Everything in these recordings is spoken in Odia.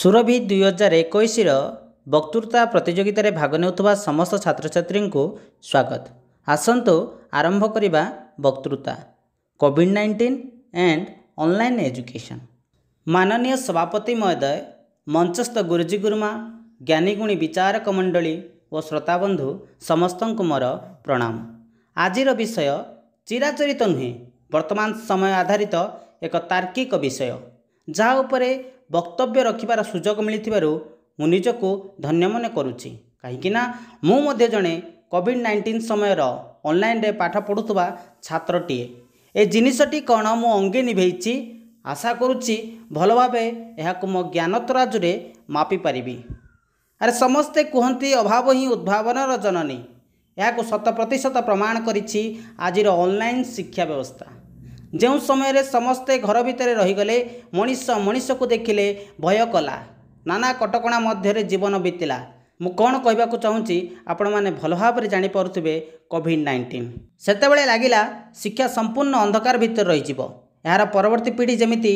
ସୁରଭି ଦୁଇ ହଜାର ଏକୋଇଶର ବକ୍ତୃତା ପ୍ରତିଯୋଗିତାରେ ଭାଗ ନେଉଥିବା ସମସ୍ତ ଛାତ୍ରଛାତ୍ରୀଙ୍କୁ ସ୍ୱାଗତ ଆସନ୍ତୁ ଆରମ୍ଭ କରିବା ବକ୍ତୃତା COVID nineteen and online education ମାନନୀୟ ସଭାପତି ମହୋଦୟ ମଞ୍ଚସ୍ଥ ଗୁରୁଜୀ ଗୁରୁମା ଜ୍ଞାନୀଗୁଣୀ ବିଚାରକ ମଣ୍ଡଳୀ ଓ ଶ୍ରୋତାବନ୍ଧୁ ସମସ୍ତଙ୍କୁ ମୋର ପ୍ରଣାମ ଆଜିର ବିଷୟ ଚିରାଚରିତ ନୁହେଁ ବର୍ତ୍ତମାନ ସମୟ ଆଧାରିତ ଏକ ତାର୍କିକ ବିଷୟ ଯାହା ଉପରେ ବକ୍ତବ୍ୟ ରଖିବାର ସୁଯୋଗ ମିଳିଥିବାରୁ ମୁଁ ନିଜକୁ ଧନ୍ୟ ମନେ କରୁଛି କାହିଁକିନା ମୁଁ ମଧ୍ୟ ଜଣେ କୋଭିଡ଼୍ ନାଇଣ୍ଟିନ୍ ସମୟର ଅନଲାଇନ୍ରେ ପାଠ ପଢ଼ୁଥିବା ଛାତ୍ରଟିଏ ଏ ଜିନିଷଟି କ'ଣ ମୁଁ ଅଙ୍ଗେ ନିଭେଇଛି ଆଶା କରୁଛି ଭଲ ଭାବେ ଏହାକୁ ମୋ ଜ୍ଞାନ ତରାଜୁରେ ମାପିପାରିବି ଆରେ ସମସ୍ତେ କୁହନ୍ତି ଅଭାବ ହିଁ ଉଦ୍ଭାବନର ଜନନୀ ଏହାକୁ ଶତ ପ୍ରତିଶତ ପ୍ରମାଣ କରିଛି ଆଜିର ଅନଲାଇନ୍ ଶିକ୍ଷା ବ୍ୟବସ୍ଥା ଯେଉଁ ସମୟରେ ସମସ୍ତେ ଘର ଭିତରେ ରହିଗଲେ ମଣିଷ ମଣିଷକୁ ଦେଖିଲେ ଭୟ କଲା ନାନା କଟକଣା ମଧ୍ୟରେ ଜୀବନ ବିତିଲା ମୁଁ କ'ଣ କହିବାକୁ ଚାହୁଁଛି ଆପଣମାନେ ଭଲ ଭାବରେ ଜାଣିପାରୁଥିବେ କୋଭିଡ଼ ନାଇଣ୍ଟିନ୍ ସେତେବେଳେ ଲାଗିଲା ଶିକ୍ଷା ସମ୍ପୂର୍ଣ୍ଣ ଅନ୍ଧକାର ଭିତରେ ରହିଯିବ ଏହାର ପରବର୍ତ୍ତୀ ପିଢ଼ି ଯେମିତି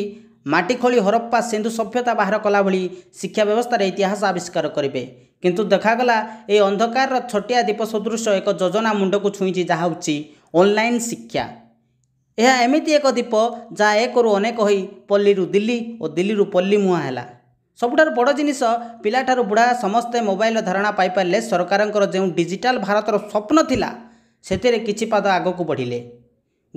ମାଟି ଖୋଳି ହରପ୍ପା ସିନ୍ଧୁ ସଭ୍ୟତା ବାହାର କଲା ଭଳି ଶିକ୍ଷା ବ୍ୟବସ୍ଥାରେ ଇତିହାସ ଆବିଷ୍କାର କରିବେ କିନ୍ତୁ ଦେଖାଗଲା ଏହି ଅନ୍ଧକାରର ଛୋଟିଆ ଦୀପ ସଦୃଶ ଏକ ଯୋଜନା ମୁଣ୍ଡକୁ ଛୁଇଁଛି ଯାହା ହେଉଛି ଅନ୍ଲାଇନ୍ ଶିକ୍ଷା ଏହା ଏମିତି ଏକ ଦୀପ ଯାହା ଏକରୁ ଅନେକ ହୋଇ ପଲ୍ଲୀରୁ ଦିଲ୍ଲୀ ଓ ଦିଲ୍ଲୀରୁ ପଲ୍ଲୀ ମୁହାଁ ହେଲା ସବୁଠାରୁ ବଡ଼ ଜିନିଷ ପିଲାଠାରୁ ବୁଢ଼ା ସମସ୍ତେ ମୋବାଇଲର ଧାରଣା ପାଇପାରିଲେ ସରକାରଙ୍କର ଯେଉଁ ଡିଜିଟାଲ ଭାରତର ସ୍ୱପ୍ନ ଥିଲା ସେଥିରେ କିଛି ପାଦ ଆଗକୁ ବଢ଼ିଲେ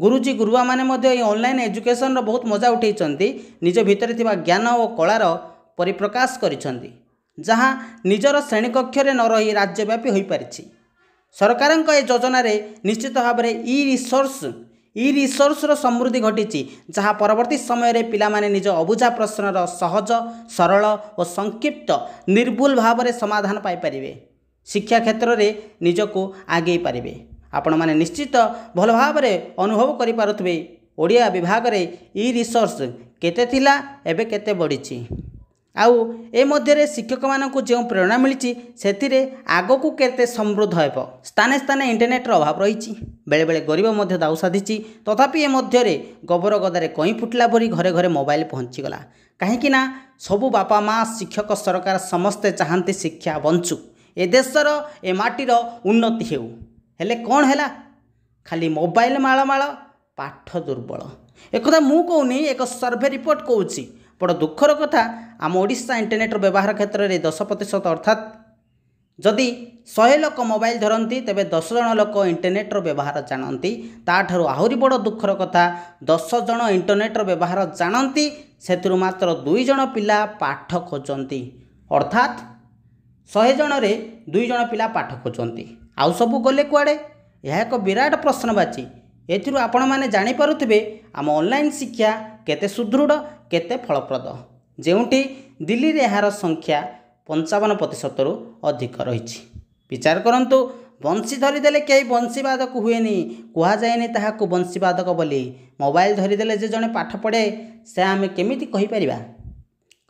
ଗୁରୁଜୀ ଗୁରୁଆମାନେ ମଧ୍ୟ ଏହି ଅନଲାଇନ୍ ଏଜୁକେସନର ବହୁତ ମଜା ଉଠାଇଛନ୍ତି ନିଜ ଭିତରେ ଥିବା ଜ୍ଞାନ ଓ କଳାର ପରିପ୍ରକାଶ କରିଛନ୍ତି ଯାହା ନିଜର ଶ୍ରେଣୀକକ୍ଷରେ ନ ରହି ରାଜ୍ୟବ୍ୟାପୀ ହୋଇପାରିଛି ସରକାରଙ୍କ ଏ ଯୋଜନାରେ ନିଶ୍ଚିତ ଭାବରେ ଇ ରିସୋର୍ସ ଇ ରିସୋର୍ସର ସମୃଦ୍ଧି ଘଟିଛି ଯାହା ପରବର୍ତ୍ତୀ ସମୟରେ ପିଲାମାନେ ନିଜ ଅବୁଝା ପ୍ରଶ୍ନର ସହଜ ସରଳ ଓ ସଂକ୍ଷିପ୍ତ ନିର୍ଭୁଲ ଭାବରେ ସମାଧାନ ପାଇପାରିବେ ଶିକ୍ଷା କ୍ଷେତ୍ରରେ ନିଜକୁ ଆଗେଇ ପାରିବେ ଆପଣମାନେ ନିଶ୍ଚିତ ଭଲ ଭାବରେ ଅନୁଭବ କରିପାରୁଥିବେ ଓଡ଼ିଆ ବିଭାଗରେ ଇ ରିସୋର୍ସ କେତେ ଥିଲା ଏବେ କେତେ ବଢ଼ିଛି ଆଉ ଏ ମଧ୍ୟରେ ଶିକ୍ଷକମାନଙ୍କୁ ଯେଉଁ ପ୍ରେରଣା ମିଳିଛି ସେଥିରେ ଆଗକୁ କେତେ ସମୃଦ୍ଧ ହେବ ସ୍ଥାନେ ସ୍ଥାନେ ଇଣ୍ଟରନେଟ୍ର ଅଭାବ ରହିଛି ବେଳେବେଳେ ଗରିବ ମଧ୍ୟ ଦାଉ ସାଧିଛି ତଥାପି ଏ ମଧ୍ୟରେ ଗୋବର ଗଦାରେ କଇଁ ଫୁଟିଲା ପରି ଘରେ ଘରେ ମୋବାଇଲ ପହଞ୍ଚିଗଲା କାହିଁକିନା ସବୁ ବାପା ମା' ଶିକ୍ଷକ ସରକାର ସମସ୍ତେ ଚାହାନ୍ତି ଶିକ୍ଷା ବଞ୍ଚୁ ଏ ଦେଶର ଏ ମାଟିର ଉନ୍ନତି ହେଉ ହେଲେ କ'ଣ ହେଲା ଖାଲି ମୋବାଇଲ ମାଳ ମାଳ ପାଠ ଦୁର୍ବଳ ଏକଥା ମୁଁ କହୁନି ଏକ ସର୍ଭେ ରିପୋର୍ଟ କହୁଛି বড় দুঃখর কথা আম ওড়িশা ইন্টরনেটর ব্যবহার ক্ষেত্রে দশ প্রতিশত অর্থাৎ ଯଦି ଶହେ ଲୋକ ମୋବାଇଲ ଧରନ୍ତି ତେବେ ଦଶ ଜଣ ଲୋକ ଇଣ୍ଟରନେଟ୍ର ବ୍ୟବହାର ଜାଣନ୍ତି ତାଠାରୁ ଆହୁରି ବଡ଼ ଦୁଃଖର କଥା ଦଶ ଜଣ ଇଣ୍ଟରନେଟ୍ର ବ୍ୟବହାର ଜାଣନ୍ତି ସେଥିରୁ ମାତ୍ର ଦୁଇ ଜଣ ପିଲା ପାଠ ଖୋଜନ୍ତି ଅର୍ଥାତ୍ ଶହେ ଜଣରେ ଦୁଇ ଜଣ ପିଲା ପାଠ ଖୋଜନ୍ତି ଆଉ ସବୁ ଗଲେ କୁଆଡ଼େ ଏହା ଏକ ବିରାଟ ପ୍ରଶ୍ନବାଚୀ ଏଥିରୁ ଆପଣମାନେ ଜାଣିପାରୁଥିବେ ଆମ ଅନଲାଇନ୍ ଶିକ୍ଷା କେତେ ସୁଦୃଢ଼ କେତେ ଫଳପ୍ରଦ ଯେଉଁଠି ଦିଲ୍ଲୀରେ ଏହାର ସଂଖ୍ୟା ପଞ୍ଚାବନ ପ୍ରତିଶତରୁ ଅଧିକ ରହିଛି ବିଚାର କରନ୍ତୁ ବଂଶୀ ଧରିଦେଲେ କେହି ବଂଶୀବାଦକ ହୁଏନି କୁହାଯାଏନି ତାହାକୁ ବଂଶୀବାଦକ ବୋଲି ମୋବାଇଲ ଧରିଦେଲେ ଯେ ଜଣେ ପାଠ ପଢ଼େ ସେ ଆମେ କେମିତି କହିପାରିବା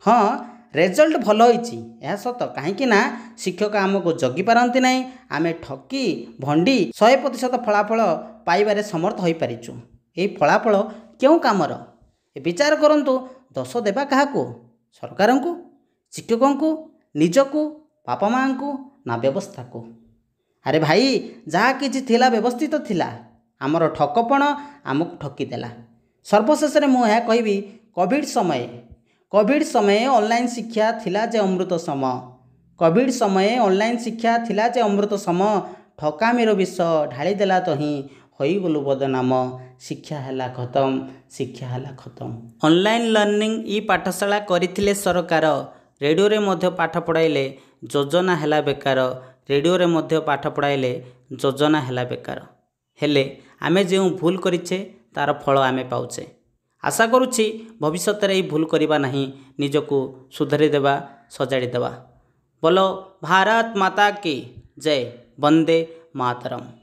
ହଁ ରେଜଲ୍ଟ ଭଲ ହୋଇଛି ଏହା ସତ କାହିଁକିନା ଶିକ୍ଷକ ଆମକୁ ଜଗି ପାରନ୍ତି ନାହିଁ ଆମେ ଠକି ଭଣ୍ଡି ଶହେ ପ୍ରତିଶତ ଫଳାଫଳ ପାଇବାରେ ସମର୍ଥ ହୋଇପାରିଛୁ ଏହି ଫଳାଫଳ କେଉଁ କାମର ବିଚାର କରନ୍ତୁ ଦୋଷ ଦେବା କାହାକୁ ସରକାରଙ୍କୁ ଶିକ୍ଷକଙ୍କୁ ନିଜକୁ ବାପା ମାଆଙ୍କୁ ନା ବ୍ୟବସ୍ଥାକୁ ଆରେ ଭାଇ ଯାହା କିଛି ଥିଲା ବ୍ୟବସ୍ଥିତ ଥିଲା ଆମର ଠକପଣ ଆମକୁ ଠକିଦେଲା ସର୍ବଶେଷରେ ମୁଁ ଏହା କହିବି କୋଭିଡ଼ ସମୟ କୋଭିଡ଼ ସମୟ ଅନଲାଇନ୍ ଶିକ୍ଷା ଥିଲା ଯେ ଅମୃତ ସମ କୋଭିଡ଼ ସମୟ ଅନଲାଇନ୍ ଶିକ୍ଷା ଥିଲା ଯେ ଅମୃତ ସମ ଠକାମିର ବିଷ ଢାଳି ଦେଲା ତ ହିଁ ହୋଇଗଲୁ ବଦନାମ ଶିକ୍ଷା ହେଲା ଖତମ ଶିକ୍ଷା ହେଲା ଖତମ ଅନଲାଇନ୍ ଲର୍ଣ୍ଣିଂ ଇ ପାଠଶାଳା କରିଥିଲେ ସରକାର ରେଡ଼ିଓରେ ମଧ୍ୟ ପାଠ ପଢ଼ାଇଲେ ଯୋଜନା ହେଲା ବେକାର ରେଡ଼ିଓରେ ମଧ୍ୟ ପାଠ ପଢ଼ାଇଲେ ଯୋଜନା ହେଲା ବେକାର ହେଲେ ଆମେ ଯେଉଁ ଭୁଲ କରିଛେ ତା'ର ଫଳ ଆମେ ପାଉଛେ ଆଶା କରୁଛି ଭବିଷ୍ୟତରେ ଏହି ଭୁଲ କରିବା ନାହିଁ ନିଜକୁ ସୁଧାରି ଦେବା ସଜାଡ଼ି ଦେବା ବୋଲ ଭାରତ ମାତା କି ଜୟ ବନ୍ଦେ ମାତରମ୍